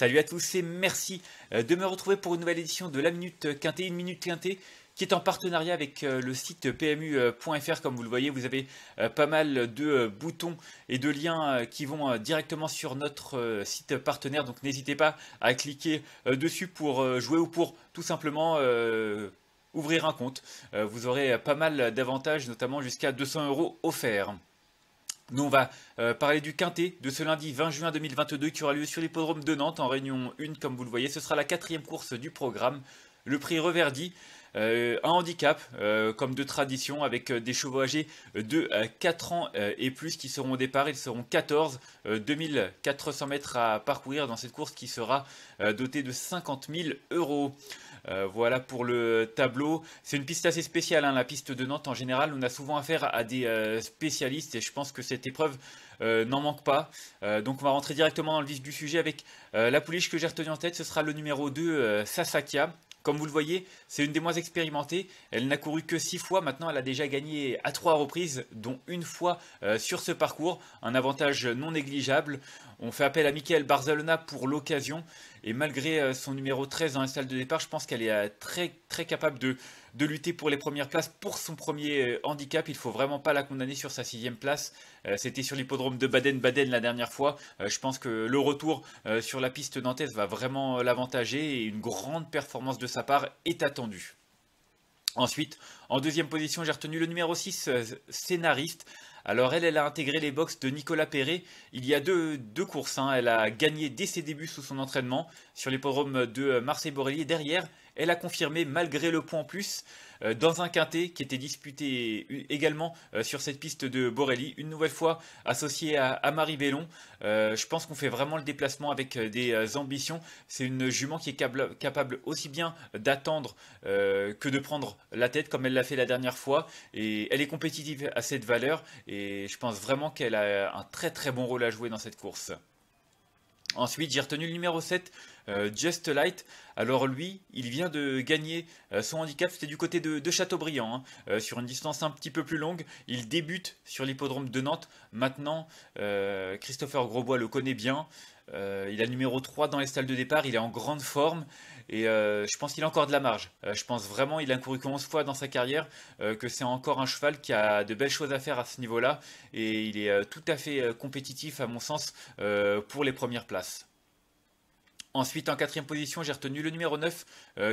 Salut à tous et merci euh, de me retrouver pour une nouvelle édition de La Minute Quintée, une Minute Quintée qui est en partenariat avec euh, le site pmu.fr. Euh, Comme vous le voyez, vous avez pas mal de boutons et de liens qui vont directement sur notre site partenaire. Donc n'hésitez pas à cliquer dessus pour jouer ou pour tout simplement ouvrir un compte. Vous aurez pas mal d'avantages, notamment jusqu'à 200 euros offerts. Nous, on va euh, parler du Quintet de ce lundi 20 juin 2022 qui aura lieu sur l'hippodrome de Nantes en Réunion 1, comme vous le voyez. Ce sera la quatrième course du programme. Le prix reverdi euh, un handicap, euh, comme de tradition, avec des chevaux âgés de 4 ans et plus qui seront au départ. Ils seront 14, 2400 mètres à parcourir dans cette course qui sera dotée de 50 000 euros. Euh, voilà pour le tableau. C'est une piste assez spéciale, hein, la piste de Nantes en général. On a souvent affaire à des euh, spécialistes et je pense que cette épreuve euh, n'en manque pas. Euh, donc on va rentrer directement dans le vif du sujet avec euh, la pouliche que j'ai retenue en tête, ce sera le numéro 2, Sasakia. Comme vous le voyez, c'est une des moins expérimentées. Elle n'a couru que 6 fois. Maintenant, elle a déjà gagné à 3 reprises, dont une fois sur ce parcours. Un avantage non négligeable. On fait appel à Michael Barzalona pour l'occasion. Et malgré son numéro 13 dans la salle de départ, je pense qu'elle est très, très capable de, de, lutter pour les premières places. Pour son premier handicap, il ne faut vraiment pas la condamner sur sa sixième place. C'était sur l'hippodrome de Baden-Baden la dernière fois. Euh, je pense que le retour euh, sur la piste nantaise va vraiment l'avantager et une grande performance de sa part est attendue. Ensuite, en deuxième position, j'ai retenu le numéro 6, euh, scénariste. Alors elle, elle a intégré les box de Nicolas Perret il y a deux, deux courses. Hein. Elle a gagné dès ses débuts sous son entraînement sur les l'hippodrome de Marseille-Borelli. Derrière, elle a confirmé malgré le point en plus euh, dans un quintet qui était disputé également euh, sur cette piste de Borelli, une nouvelle fois associée à, Marie Bellon. Euh, je pense qu'on fait vraiment le déplacement avec des ambitions. C'est une jument qui est capable, capable aussi bien d'attendre que de prendre la tête comme elle l'a fait la dernière fois. Et elle est compétitive à cette valeur et je pense vraiment qu'elle a un très très bon rôle à jouer dans cette course. Ensuite, j'ai retenu le numéro 7, euh, Just Light. Alors lui, il vient de gagner euh, son handicap, c'était du côté de, de hein. euh, sur une distance un petit peu plus longue. Il débute sur l'hippodrome de Nantes. Maintenant, Christopher Grosbois le connaît bien. Euh, il a le numéro 3 dans les salles de départ, il est en grande forme et euh, je pense qu'il a encore de la marge. Euh, je pense vraiment, il a couru que 11 fois dans sa carrière, que c'est encore un cheval qui a de belles choses à faire à ce niveau-là et il est tout à fait compétitif à mon sens pour les premières places. Ensuite, en quatrième position, j'ai retenu le numéro 9,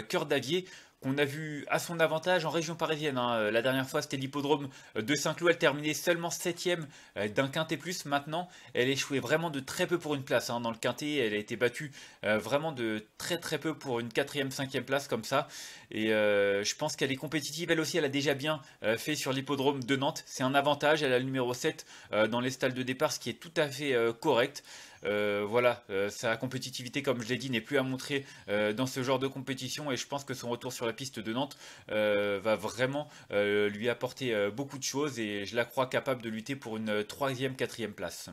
Cœur d'Avier qu'on a vu à son avantage en région parisienne. Hein. Euh, la dernière fois, c'était l'hippodrome euh, de Saint-Cloud. Elle terminait seulement 7 euh, d'un quintet plus. Maintenant, elle échouait vraiment de très peu pour une place. Hein. Dans le quintet, elle a été battue vraiment de très très peu pour une quatrième cinquième place comme ça. Et je pense qu'elle est compétitive. Elle aussi, elle a déjà bien fait sur l'hippodrome de Nantes. C'est un avantage. Elle a le numéro 7 dans les stalles de départ, ce qui est tout à fait correct. voilà, sa compétitivité, comme je l'ai dit, n'est plus à montrer dans ce genre de compétition et je pense que son retour sur la piste de Nantes euh, va vraiment euh, lui apporter euh, beaucoup de choses et je la crois capable de lutter pour une troisième, quatrième place.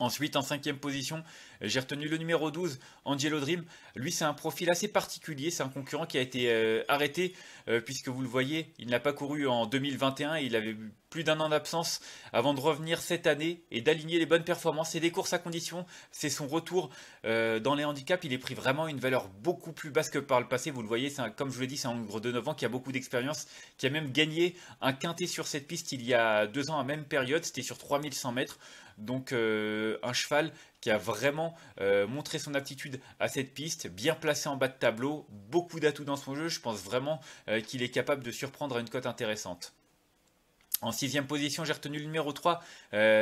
Ensuite, en cinquième position, j'ai retenu le numéro 12, Angelo Dream. Lui, c'est un profil assez particulier. C'est un concurrent qui a été euh, arrêté, euh, puisque vous le voyez, il n'a pas couru en 2021. Il avait plus d'un an d'absence avant de revenir cette année et d'aligner les bonnes performances et des courses à condition. C'est son retour euh, dans les handicaps. Il est pris vraiment une valeur beaucoup plus basse que par le passé. Vous le voyez, comme je vous l'ai dit, c'est un gros de 9 ans qui a beaucoup d'expérience, qui a même gagné un quintet sur cette piste il y a deux ans à même période. C'était sur 3100 mètres. Donc euh, un cheval qui a vraiment euh, montré son aptitude à cette piste, bien placé en bas de tableau, beaucoup d'atouts dans son jeu, je pense vraiment euh, qu'il est capable de surprendre à une cote intéressante. En sixième position, j'ai retenu le numéro 3,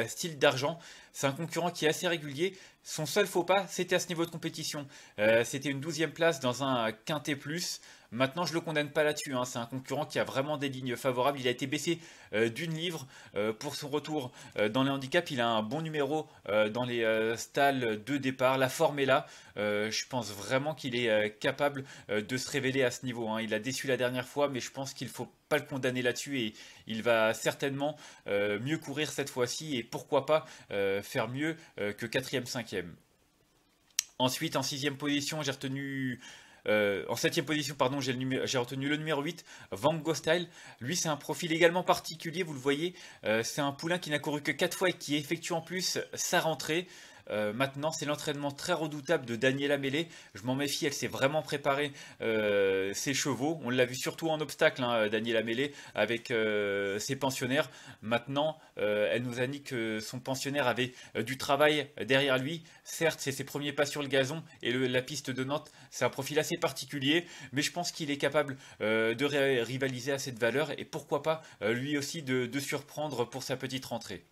Style d'Argent. C'est un concurrent qui est assez régulier. Son seul faux pas, c'était à ce niveau de compétition. Euh, c'était une douzième place dans un quintet plus. Maintenant, je ne le condamne pas là-dessus. Hein. C'est un concurrent qui a vraiment des lignes favorables. Il a été baissé euh, d'une livre euh, pour son retour dans les handicaps. Il a un bon numéro dans les stalles de départ. La forme est là. je pense vraiment qu'il est capable de se révéler à ce niveau. Hein. Il a déçu la dernière fois, mais je pense qu'il ne faut pas le condamner là-dessus. Et il va certainement mieux courir cette fois-ci. Et pourquoi pas faire mieux euh, que 4e, 5 Ensuite, en sixième position, j'ai retenu euh, en septième position, pardon, j'ai retenu le numéro 8, Van Gogh Style. Lui, c'est un profil également particulier, vous le voyez. Euh, c'est un poulain qui n'a couru que 4 fois et qui effectue en plus sa rentrée. Euh, maintenant, c'est l'entraînement très redoutable de Daniela Mélé. Je m'en méfie, elle s'est vraiment préparée euh, ses chevaux. On l'a vu surtout en obstacle, hein, Daniela Mélé, avec euh, ses pensionnaires. Maintenant, elle nous a dit que son pensionnaire avait du travail derrière lui. Certes, c'est ses premiers pas sur le gazon et la piste de Nantes, c'est un profil assez particulier, mais je pense qu'il est capable de rivaliser à cette valeur et pourquoi pas lui aussi de surprendre pour sa petite rentrée.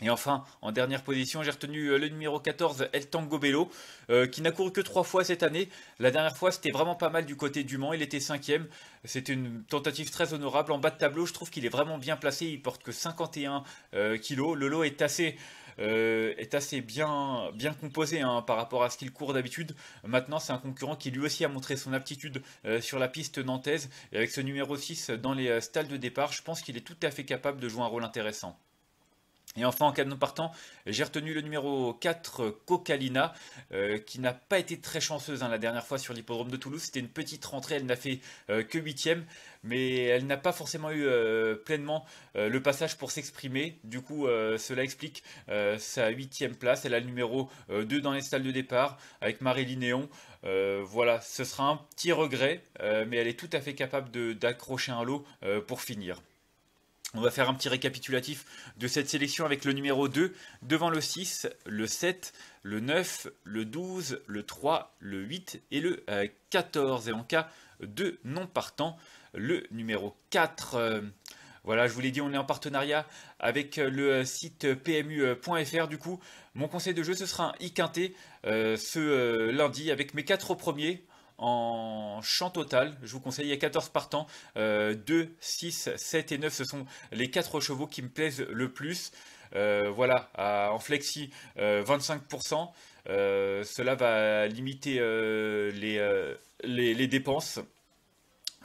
Et enfin, en dernière position, j'ai retenu euh, le numéro 14, El Tango Bello, euh, qui n'a couru que trois fois cette année. La dernière fois, c'était vraiment pas mal du côté du Mans. Il était cinquième. C'était une tentative très honorable. En bas de tableau, je trouve qu'il est vraiment bien placé. Il porte que 51 kg. Euh, kilos. Le lot est assez... bien, bien composé hein, par rapport à ce qu'il court d'habitude. Maintenant, c'est un concurrent qui lui aussi a montré son aptitude sur la piste nantaise. Et avec ce numéro 6 dans les stalles de départ, je pense qu'il est tout à fait capable de jouer un rôle intéressant. Et enfin, en cas de partant, j'ai retenu le numéro 4, Cocalina, euh, qui n'a pas été très chanceuse hein, la dernière fois sur l'hippodrome de Toulouse. C'était une petite rentrée, elle n'a fait euh, que 8 mais elle n'a pas forcément eu euh, pleinement le passage pour s'exprimer. Du coup, cela explique sa huitième place. Elle a le numéro 2 dans les salles de départ, avec Marie Néon. voilà, ce sera un petit regret, mais elle est tout à fait capable d'accrocher un lot pour finir. On va faire un petit récapitulatif de cette sélection avec le numéro 2 devant le 6, le 7, le 9, le 12, le 3, le 8 et le 14. Euh, et en cas de non partant, le numéro 4. Euh, voilà, je vous l'ai dit, on est en partenariat avec euh, le site pmu.fr. Du coup, mon conseil de jeu, ce sera un i ce lundi avec mes 4 premiers en champ total. Je vous conseille, il 14 partants. 2, 6, 7 et 9, ce sont les quatre chevaux qui me plaisent le plus. Euh, voilà, en flexi, 25%. Euh, euh, cela va limiter les, les, dépenses.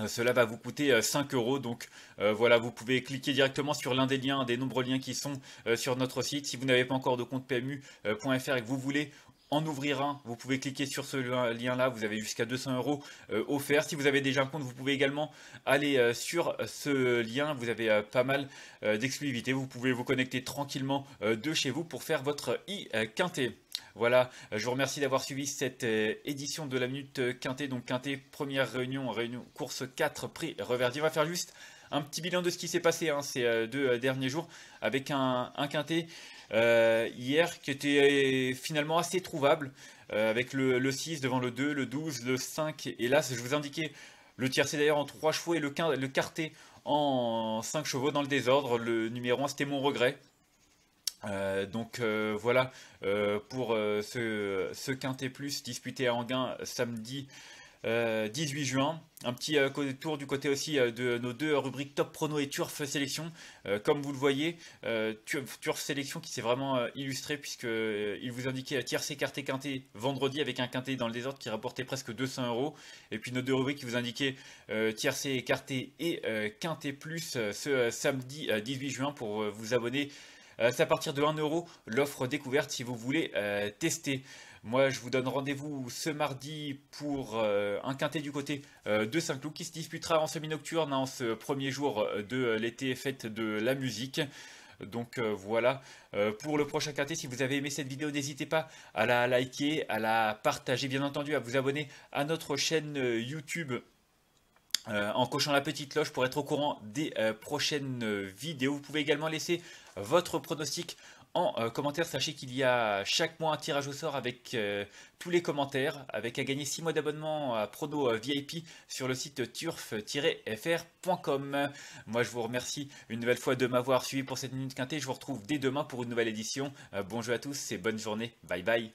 Cela va vous coûter 5 euros, donc voilà, vous pouvez cliquer directement sur l'un des liens, des nombreux liens qui sont sur notre site. Si vous n'avez pas encore de compte PMU.fr et que vous voulez en ouvrir un, vous pouvez cliquer sur ce lien-là, vous avez jusqu'à 200 euros euh, offerts. Si vous avez déjà un compte, vous pouvez également aller euh, sur ce lien, vous avez euh, pas mal d'exclusivités. vous pouvez vous connecter tranquillement de chez vous pour faire votre e-quintet. Voilà, je vous remercie d'avoir suivi cette édition de la Minute Quintet. Donc Quintet, première réunion, réunion course 4, prix Reverdi. On va faire juste un petit bilan de ce qui s'est passé hein, ces deux derniers jours avec un, un Quintet euh, hier qui était euh, finalement assez trouvable euh, avec le, 6 devant le 2, le 12, le 5 et là je vous indiquais le tiercé d'ailleurs en 3 chevaux et le, le quarté en 5 chevaux dans le désordre. Le numéro 1 c'était mon regret. donc voilà pour ce, ce, Quintet Plus disputé à Anguin samedi 18 euh, juin. Un petit euh, tour du côté aussi euh, de nos deux rubriques Top Prono et Turf Sélection. comme vous le voyez, Turf Sélection qui s'est vraiment illustré puisque il vous indiquait tiercé, écarté quinté vendredi avec un quinté dans le désordre qui rapportait presque 200 euros. Et puis nos deux rubriques qui vous indiquaient tiercé, écarté et quinté plus ce samedi 18 juin pour vous abonner. c'est à partir de 1 euro l'offre découverte si vous voulez tester. Moi, je vous donne rendez-vous ce mardi pour euh, un quintet du côté euh, de Saint-Cloud qui se disputera en semi-nocturne hein, en ce premier jour euh, de l'été fête de la musique. Donc voilà, pour le prochain quintet, si vous avez aimé cette vidéo, n'hésitez pas à la liker, à la partager, bien entendu, à vous abonner à notre chaîne YouTube. en cochant la petite cloche pour être au courant des prochaines vidéos. Vous pouvez également laisser votre pronostic en euh, commentaire, sachez qu'il y a chaque mois un tirage au sort avec euh, tous les commentaires, avec à gagner 6 mois d'abonnement à Prono euh, VIP sur le site turf-fr.com. Moi, je vous remercie une nouvelle fois de m'avoir suivi pour cette Minute Quintée. Je vous retrouve dès demain pour une nouvelle édition. Bonjour à tous et bonne journée. Bye bye.